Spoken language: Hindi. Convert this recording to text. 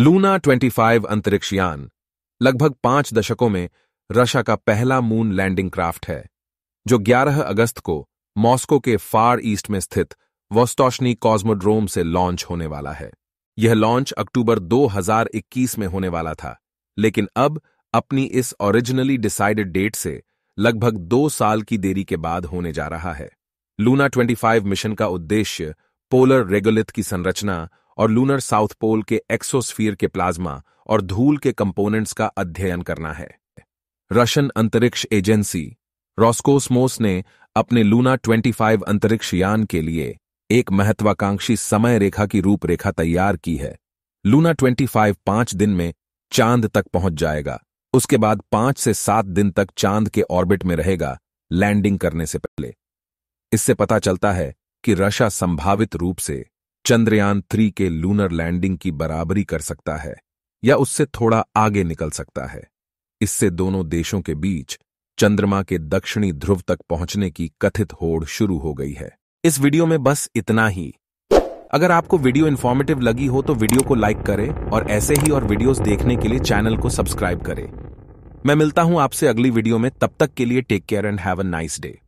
लूना 25 अंतरिक्ष यान लगभग पांच दशकों में रशा का पहला मून लैंडिंग क्राफ्ट है जो 11 अगस्त को मॉस्को के फार ईस्ट में स्थित वोस्टोशनी कॉस्मोड्रोम से लॉन्च होने वाला है यह लॉन्च अक्टूबर 2021 में होने वाला था लेकिन अब अपनी इस ओरिजिनली डिसाइडेड डेट से लगभग दो साल की देरी के बाद होने जा रहा है लूना 25 मिशन का उद्देश्य पोलर रेगुलित की संरचना और लूनर साउथ पोल के एक्सोस्फीयर के प्लाज्मा और धूल के कंपोनेंट्स का अध्ययन करना है रशियन अंतरिक्ष एजेंसी रॉस्कोसमोस ने अपने लूना 25 अंतरिक्ष यान के लिए एक महत्वाकांक्षी समय रेखा की रूपरेखा तैयार की है लूना 25 पांच दिन में चांद तक पहुंच जाएगा उसके बाद पांच से सात दिन तक चांद के ऑर्बिट में रहेगा लैंडिंग करने से पहले इससे पता चलता है कि रशा संभावित रूप से चंद्रयान थ्री के लूनर लैंडिंग की बराबरी कर सकता है या उससे थोड़ा आगे निकल सकता है इससे दोनों देशों के बीच चंद्रमा के दक्षिणी ध्रुव तक पहुंचने की कथित होड़ शुरू हो गई है इस वीडियो में बस इतना ही अगर आपको वीडियो इन्फॉर्मेटिव लगी हो तो वीडियो को लाइक करें और ऐसे ही और वीडियोस देखने के लिए चैनल को सब्सक्राइब करें मैं मिलता हूं आपसे अगली वीडियो में तब तक के लिए take care and have a nice day